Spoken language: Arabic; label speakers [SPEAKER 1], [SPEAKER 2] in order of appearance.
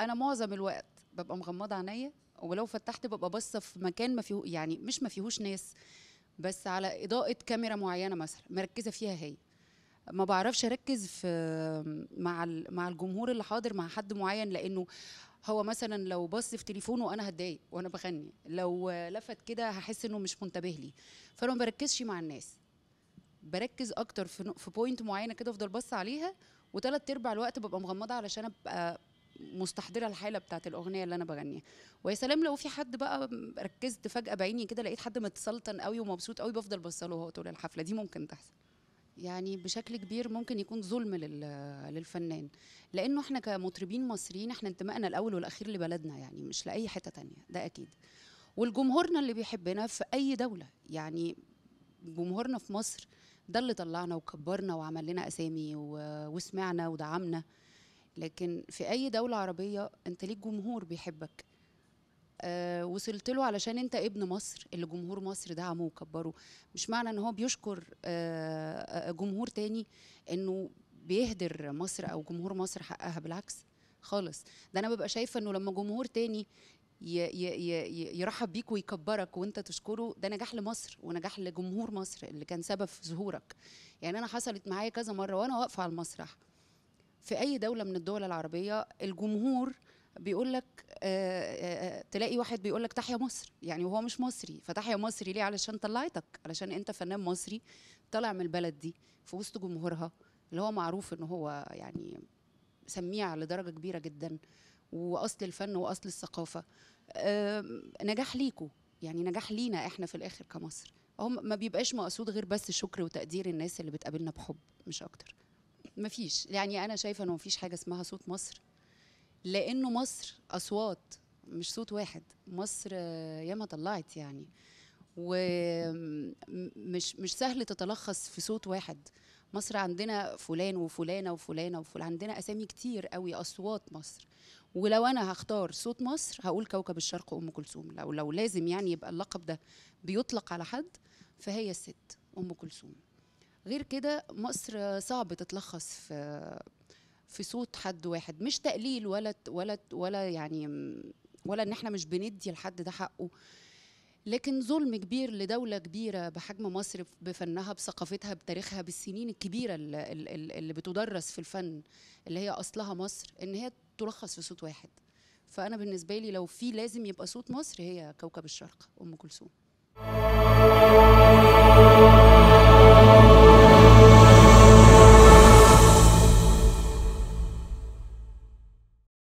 [SPEAKER 1] انا معظم الوقت ببقى مغمضه عينيا ولو فتحت ببقى باصه في مكان ما فيه يعني مش ما فيهوش ناس بس على اضاءه كاميرا معينه مثلا مركزه فيها هي ما بعرفش اركز في مع مع الجمهور اللي حاضر مع حد معين لانه هو مثلا لو بص في تليفونه انا هتضايق وانا بغني لو لفت كده هحس انه مش منتبه لي فانا ما بركزش مع الناس بركز اكتر في في بوينت معينه كده افضل بص عليها وثلاث ارباع الوقت ببقى مغمضه علشان ابقى مستحضره الحاله بتاعه الاغنيه اللي انا بغنيها ويا سلام لو في حد بقى ركزت فجاه بعيني كده لقيت حد متسلطن قوي ومبسوط قوي بفضل بصله وهو طول الحفله دي ممكن تحصل يعني بشكل كبير ممكن يكون ظلم للفنان لانه احنا كمطربين مصريين احنا انتمائنا الاول والاخير لبلدنا يعني مش لاي حته تانية ده اكيد والجمهورنا اللي بيحبنا في اي دوله يعني جمهورنا في مصر ده اللي طلعنا وكبرنا وعمل لنا اسامي وسمعنا ودعمنا لكن في اي دوله عربيه انت ليك جمهور بيحبك أه وصلت له علشان انت ابن مصر اللي جمهور مصر دعمه وكبره مش معنى ان هو بيشكر أه, آه، جمهور تاني انه بيهدر مصر او جمهور مصر حقها بالعكس خالص ده انا ببقى شايفه انه لما جمهور تاني يرحب بيك ويكبرك وانت تشكره ده نجاح لمصر ونجاح لجمهور مصر اللي كان سبب في ظهورك يعني انا حصلت معايا كذا مره وانا واقفه على المسرح في اي دوله من الدول العربيه الجمهور بيقول لك آه، آه، آه، تلاقي واحد بيقول لك تحيا مصر يعني وهو مش مصري فتحيا مصري ليه علشان طلعتك علشان انت فنان مصري طالع من البلد دي في وسط جمهورها اللي هو معروف ان هو يعني سميع لدرجه كبيره جدا واصل الفن واصل الثقافه نجاح ليكوا يعني نجاح لينا احنا في الاخر كمصر هم ما بيبقاش مقصود غير بس شكر وتقدير الناس اللي بتقابلنا بحب مش اكتر ما فيش يعني انا شايفه انه ما فيش حاجه اسمها صوت مصر لانه مصر اصوات مش صوت واحد مصر ياما طلعت يعني ومش مش سهل تتلخص في صوت واحد مصر عندنا فلان وفلانه وفلانه وفلان عندنا اسامي كتير قوي اصوات مصر ولو انا هختار صوت مصر هقول كوكب الشرق ام كلثوم لو لو لازم يعني يبقى اللقب ده بيطلق على حد فهي الست ام كلثوم غير كده مصر صعب تتلخص في في صوت حد واحد مش تقليل ولا ولا ولا يعني ولا ان احنا مش بندي لحد ده حقه لكن ظلم كبير لدولة كبيرة بحجم مصر بفنها بثقافتها بتاريخها بالسنين الكبيرة اللي, اللي بتدرس في الفن اللي هي أصلها مصر إن هي تلخص في صوت واحد فأنا بالنسبة لي لو في لازم يبقى صوت مصر هي كوكب الشرق أم كلثوم